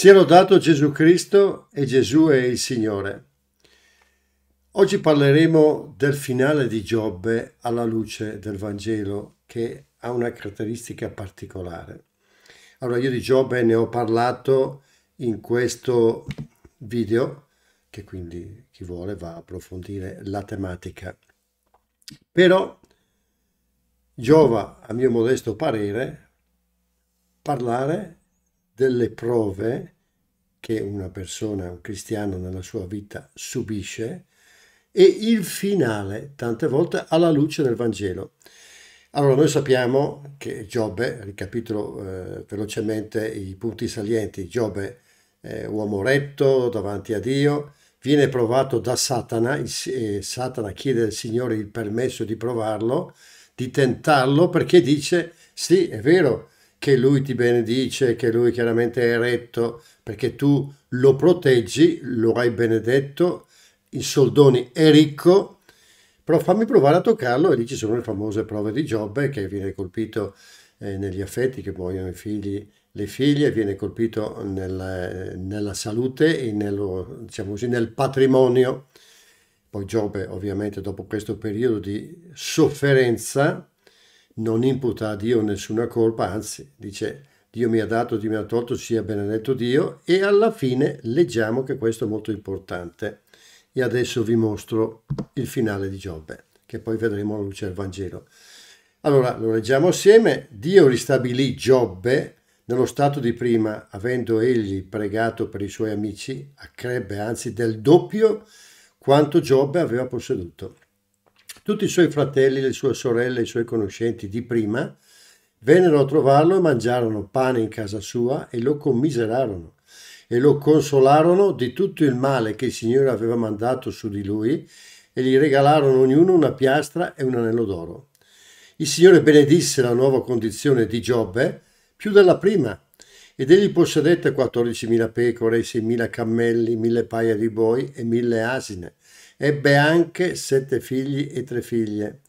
Sia lodato Gesù Cristo e Gesù è il Signore. Oggi parleremo del finale di Giobbe alla luce del Vangelo che ha una caratteristica particolare. Allora io di Giobbe ne ho parlato in questo video che quindi chi vuole va a approfondire la tematica. Però giova, a mio modesto parere, parlare delle prove che una persona, un cristiano nella sua vita subisce e il finale, tante volte alla luce del Vangelo. Allora noi sappiamo che Giobbe, ricapitolo eh, velocemente i punti salienti, Giobbe eh, uomo retto davanti a Dio, viene provato da Satana, il, eh, Satana chiede al Signore il permesso di provarlo, di tentarlo perché dice sì è vero, che lui ti benedice, che lui chiaramente è retto, perché tu lo proteggi, lo hai benedetto, in soldoni è ricco, però fammi provare a toccarlo e lì ci sono le famose prove di Giobbe che viene colpito eh, negli affetti, che muoiono i figli, le figlie, viene colpito nel, nella salute e nello, diciamo così, nel patrimonio. Poi Giobbe ovviamente dopo questo periodo di sofferenza non imputa a Dio nessuna colpa, anzi dice Dio mi ha dato, Dio mi ha tolto, sia benedetto Dio e alla fine leggiamo che questo è molto importante. E adesso vi mostro il finale di Giobbe, che poi vedremo alla luce del Vangelo. Allora, lo leggiamo assieme. Dio ristabilì Giobbe nello stato di prima, avendo egli pregato per i suoi amici, accrebbe anzi del doppio quanto Giobbe aveva posseduto. Tutti i suoi fratelli, le sue sorelle i suoi conoscenti di prima vennero a trovarlo e mangiarono pane in casa sua e lo commiserarono e lo consolarono di tutto il male che il Signore aveva mandato su di lui e gli regalarono ognuno una piastra e un anello d'oro. Il Signore benedisse la nuova condizione di Giobbe più della prima ed egli possedette 14.000 pecore, 6.000 cammelli, 1.000 paia di boi e 1.000 asine. Ebbe anche sette figli e tre figlie.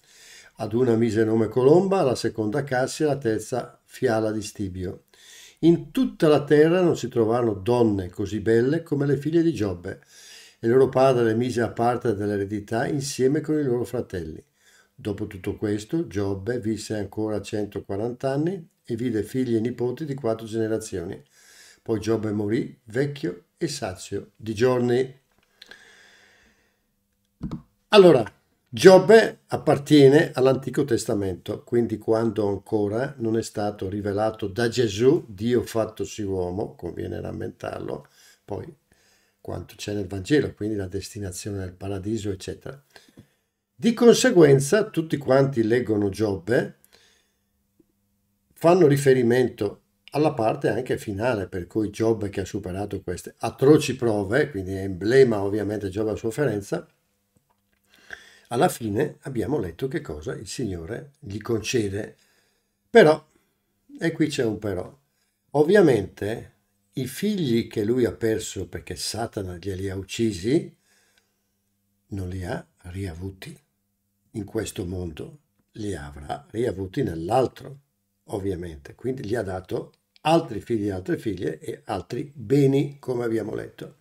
Ad una mise nome Colomba, la seconda Cassia, e la terza Fiala di Stibio. In tutta la terra non si trovarono donne così belle come le figlie di Giobbe, e loro padre le mise a parte dell'eredità insieme con i loro fratelli. Dopo tutto questo, Giobbe visse ancora 140 anni e vide figli e nipoti di quattro generazioni. Poi Giobbe morì vecchio e sazio di giorni. Allora, Giobbe appartiene all'Antico Testamento, quindi quando ancora non è stato rivelato da Gesù, Dio fattosi uomo, conviene rammentarlo, poi quanto c'è nel Vangelo, quindi la destinazione del paradiso, eccetera. Di conseguenza, tutti quanti leggono Giobbe, fanno riferimento alla parte anche finale, per cui Giobbe che ha superato queste atroci prove, quindi è emblema ovviamente Giobbe a sofferenza, alla fine abbiamo letto che cosa il Signore gli concede. Però, e qui c'è un però, ovviamente i figli che lui ha perso perché Satana glieli ha uccisi, non li ha riavuti in questo mondo, li avrà riavuti nell'altro, ovviamente. Quindi gli ha dato altri figli e altre figlie e altri beni, come abbiamo letto.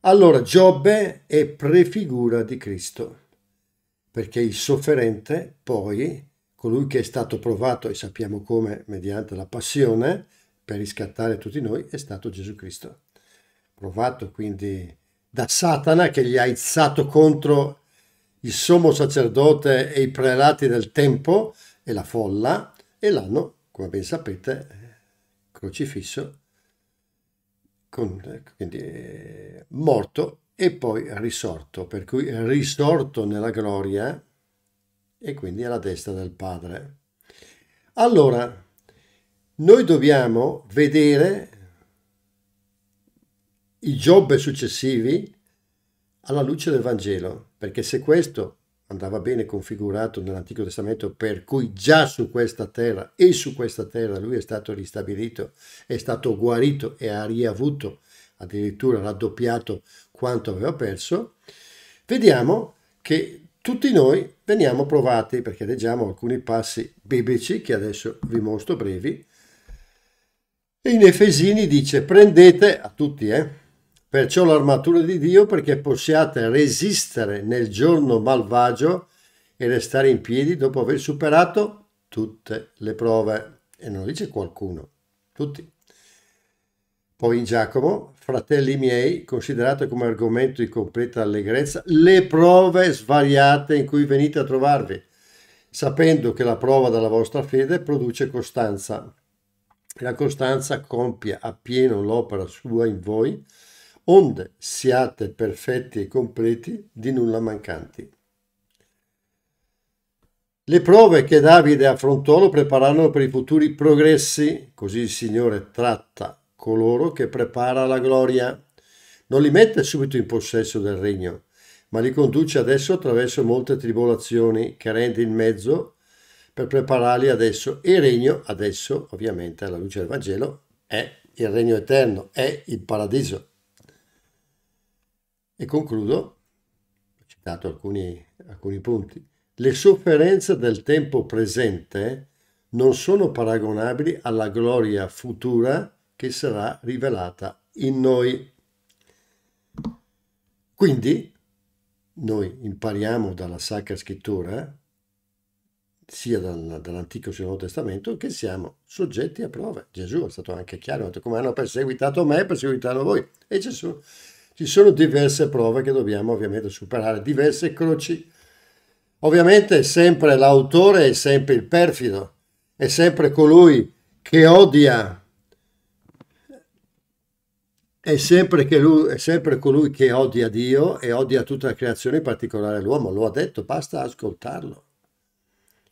Allora, Giobbe è prefigura di Cristo perché il sofferente poi, colui che è stato provato e sappiamo come mediante la passione, per riscattare tutti noi, è stato Gesù Cristo. Provato quindi da Satana che gli ha izzato contro il sommo sacerdote e i prelati del tempo e la folla e l'hanno, come ben sapete, crocifisso, con, quindi eh, morto e poi risorto, per cui risorto nella gloria e quindi alla destra del Padre. Allora, noi dobbiamo vedere i Giobbe successivi alla luce del Vangelo, perché se questo andava bene configurato nell'Antico Testamento, per cui già su questa terra e su questa terra lui è stato ristabilito, è stato guarito e ha riavuto addirittura raddoppiato quanto aveva perso, vediamo che tutti noi veniamo provati, perché leggiamo alcuni passi biblici che adesso vi mostro brevi, in Efesini dice prendete a tutti, eh, perciò l'armatura di Dio perché possiate resistere nel giorno malvagio e restare in piedi dopo aver superato tutte le prove. E non dice qualcuno, tutti. Poi in Giacomo, fratelli miei, considerate come argomento di completa allegrezza le prove svariate in cui venite a trovarvi, sapendo che la prova della vostra fede produce costanza. E la costanza compia appieno l'opera sua in voi, onde siate perfetti e completi, di nulla mancanti. Le prove che Davide affrontò lo prepararono per i futuri progressi, così il Signore tratta coloro che prepara la gloria. Non li mette subito in possesso del regno, ma li conduce adesso attraverso molte tribolazioni che rende in mezzo per prepararli adesso. Il regno adesso, ovviamente alla luce del Vangelo, è il regno eterno, è il paradiso. E concludo, ho citato alcuni, alcuni punti. Le sofferenze del tempo presente non sono paragonabili alla gloria futura che sarà rivelata in noi. Quindi noi impariamo dalla Sacra Scrittura, sia dall'Antico che dal Nuovo Testamento, che siamo soggetti a prove. Gesù è stato anche chiaro, come hanno perseguitato me, perseguitano voi. E ci ci sono diverse prove che dobbiamo ovviamente superare, diverse croci. Ovviamente sempre l'autore è sempre il perfido, è sempre colui che odia è sempre, lui, è sempre, colui che odia Dio e odia tutta la creazione, in particolare l'uomo. Lo ha detto, basta ascoltarlo.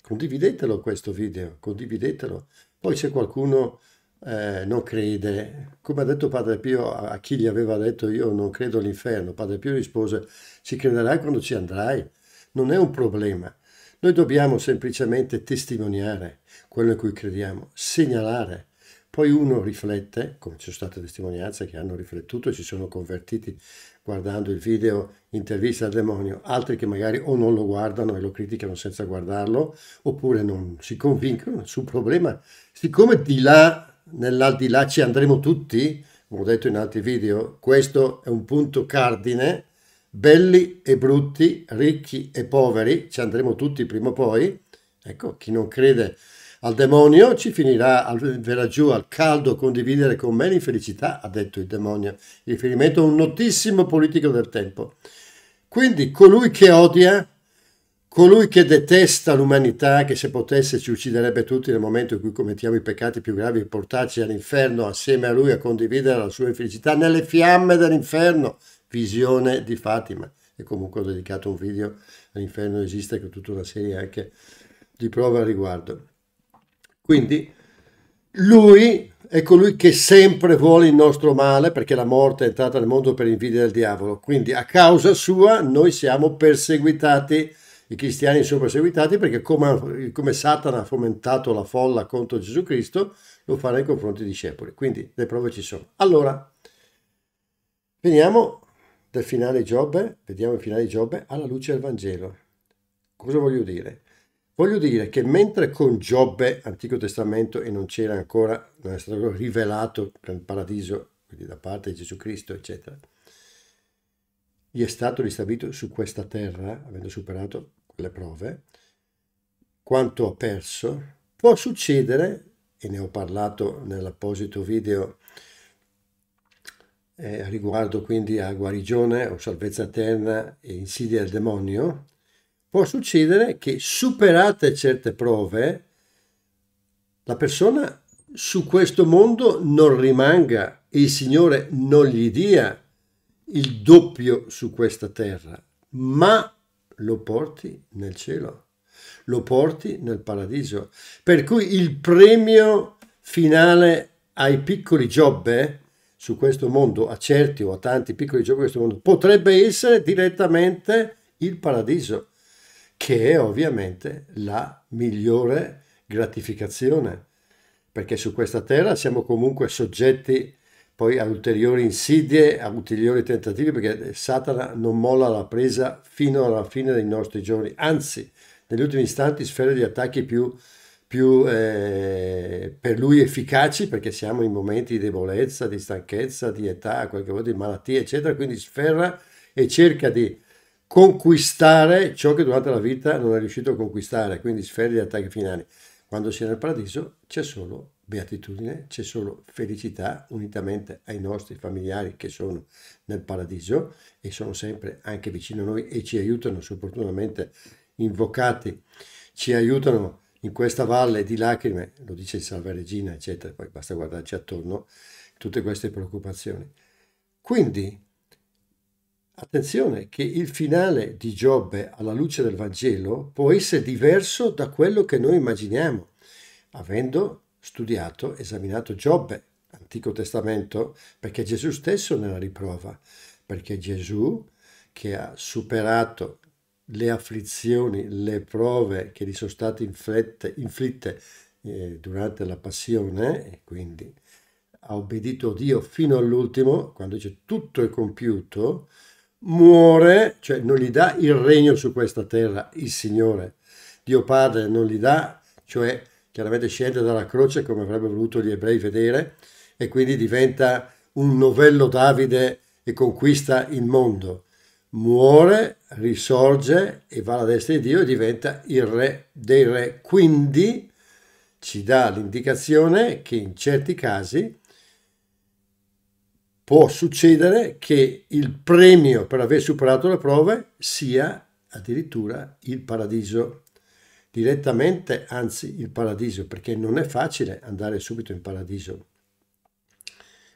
Condividetelo questo video, condividetelo. Poi se qualcuno eh, non crede, come ha detto Padre Pio a chi gli aveva detto io non credo all'inferno, Padre Pio rispose ci crederai quando ci andrai. Non è un problema. Noi dobbiamo semplicemente testimoniare quello in cui crediamo, segnalare poi uno riflette, come ci sono state testimonianze che hanno riflettuto e si sono convertiti guardando il video intervista al demonio, altri che magari o non lo guardano e lo criticano senza guardarlo, oppure non si convincono sul problema. Siccome di là, nell'aldilà ci andremo tutti, come ho detto in altri video, questo è un punto cardine, belli e brutti, ricchi e poveri, ci andremo tutti prima o poi, ecco, chi non crede al demonio ci finirà al, verrà giù al caldo a condividere con me l'infelicità, ha detto il demonio, in riferimento a un notissimo politico del tempo. Quindi colui che odia, colui che detesta l'umanità, che se potesse ci ucciderebbe tutti nel momento in cui commettiamo i peccati più gravi e portarci all'inferno assieme a lui a condividere la sua infelicità nelle fiamme dell'inferno, visione di Fatima. E comunque ho dedicato un video all'inferno esiste con tutta una serie anche di prove al riguardo. Quindi lui è colui che sempre vuole il nostro male perché la morte è entrata nel mondo per invidia del diavolo. Quindi a causa sua noi siamo perseguitati, i cristiani sono perseguitati perché come, come Satana ha fomentato la folla contro Gesù Cristo, lo fa nei confronti dei discepoli. Quindi le prove ci sono. Allora, veniamo dal finale Giobbe, vediamo il finale Giobbe alla luce del Vangelo. Cosa voglio dire? Voglio dire che mentre con Giobbe, Antico Testamento, e non c'era ancora, non è stato rivelato il paradiso, quindi da parte di Gesù Cristo, eccetera, gli è stato ristabilito su questa terra, avendo superato le prove, quanto ha perso, può succedere, e ne ho parlato nell'apposito video eh, riguardo quindi a guarigione o salvezza eterna e insidia del demonio, può succedere che superate certe prove, la persona su questo mondo non rimanga e il Signore non gli dia il doppio su questa terra, ma lo porti nel cielo, lo porti nel paradiso. Per cui il premio finale ai piccoli giobbe su questo mondo, a certi o a tanti piccoli giobbe di questo mondo, potrebbe essere direttamente il paradiso che è ovviamente la migliore gratificazione, perché su questa terra siamo comunque soggetti poi a ulteriori insidie, a ulteriori tentativi, perché Satana non molla la presa fino alla fine dei nostri giorni, anzi, negli ultimi istanti sfere di attacchi più, più eh, per lui efficaci, perché siamo in momenti di debolezza, di stanchezza, di età, qualche volta di malattia, eccetera, quindi sferra e cerca di conquistare ciò che durante la vita non è riuscito a conquistare, quindi sfere di attacchi finali. Quando si è nel paradiso c'è solo beatitudine, c'è solo felicità unitamente ai nostri familiari che sono nel paradiso e sono sempre anche vicino a noi e ci aiutano, opportunamente invocati, ci aiutano in questa valle di lacrime, lo dice il Salve Regina, eccetera, poi basta guardarci attorno, tutte queste preoccupazioni. Quindi Attenzione che il finale di Giobbe alla luce del Vangelo può essere diverso da quello che noi immaginiamo, avendo studiato, esaminato Giobbe, Antico Testamento, perché Gesù stesso ne la riprova, perché Gesù che ha superato le afflizioni, le prove che gli sono state inflitte, inflitte eh, durante la passione, e quindi ha obbedito a Dio fino all'ultimo, quando dice tutto è compiuto, muore, cioè non gli dà il regno su questa terra il Signore. Dio Padre non gli dà, cioè chiaramente scende dalla croce come avrebbero voluto gli ebrei vedere e quindi diventa un novello Davide e conquista il mondo. Muore, risorge e va alla destra di Dio e diventa il re dei re. Quindi ci dà l'indicazione che in certi casi può succedere che il premio per aver superato le prove sia addirittura il paradiso direttamente, anzi il paradiso, perché non è facile andare subito in paradiso.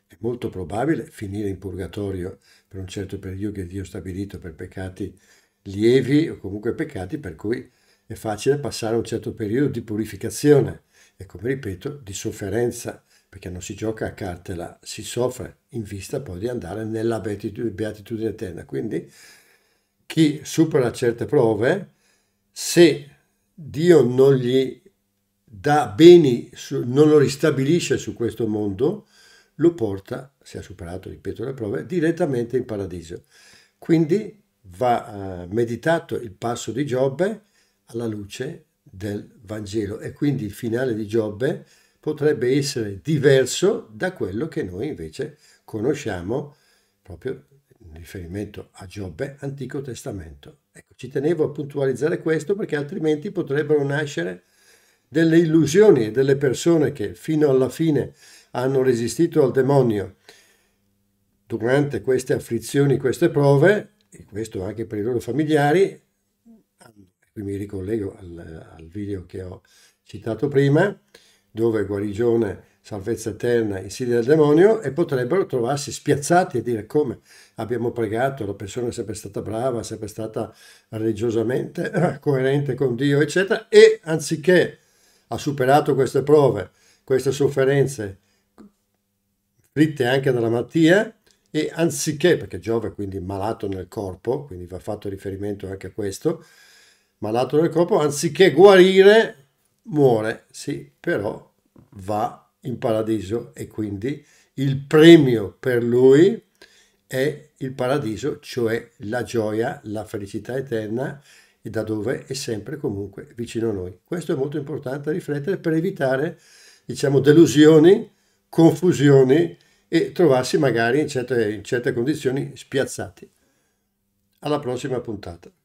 È molto probabile finire in purgatorio per un certo periodo che Dio ha stabilito per peccati lievi o comunque peccati per cui è facile passare un certo periodo di purificazione e come ripeto di sofferenza perché non si gioca a cartela, si soffre in vista poi di andare nella beatitudine, beatitudine eterna. Quindi chi supera certe prove, se Dio non gli dà beni, non lo ristabilisce su questo mondo, lo porta, se ha superato, ripeto, le prove, direttamente in paradiso. Quindi va eh, meditato il passo di Giobbe alla luce del Vangelo e quindi il finale di Giobbe potrebbe essere diverso da quello che noi invece conosciamo proprio in riferimento a Giobbe, Antico Testamento. Ecco, ci tenevo a puntualizzare questo perché altrimenti potrebbero nascere delle illusioni e delle persone che fino alla fine hanno resistito al demonio durante queste afflizioni, queste prove, e questo anche per i loro familiari, qui mi ricollego al, al video che ho citato prima, dove guarigione, salvezza eterna, insidia del demonio, e potrebbero trovarsi spiazzati e dire come abbiamo pregato, la persona è sempre stata brava, è sempre stata religiosamente coerente con Dio, eccetera, e anziché ha superato queste prove, queste sofferenze, fritte anche dalla malattia, e anziché, perché Giove è quindi malato nel corpo, quindi va fatto riferimento anche a questo, malato nel corpo, anziché guarire, muore, sì, però va in paradiso e quindi il premio per lui è il paradiso, cioè la gioia, la felicità eterna e da dove è sempre comunque vicino a noi. Questo è molto importante riflettere per evitare, diciamo, delusioni, confusioni e trovarsi magari in certe, in certe condizioni spiazzati. Alla prossima puntata.